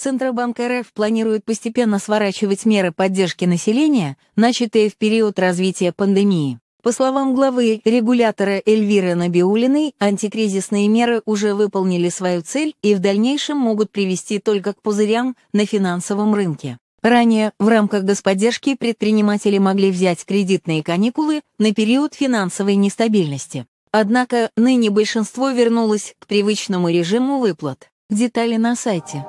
Центробанк РФ планирует постепенно сворачивать меры поддержки населения, начатые в период развития пандемии. По словам главы регулятора Эльвиры Набиулиной, антикризисные меры уже выполнили свою цель и в дальнейшем могут привести только к пузырям на финансовом рынке. Ранее в рамках господдержки предприниматели могли взять кредитные каникулы на период финансовой нестабильности. Однако ныне большинство вернулось к привычному режиму выплат. Детали на сайте.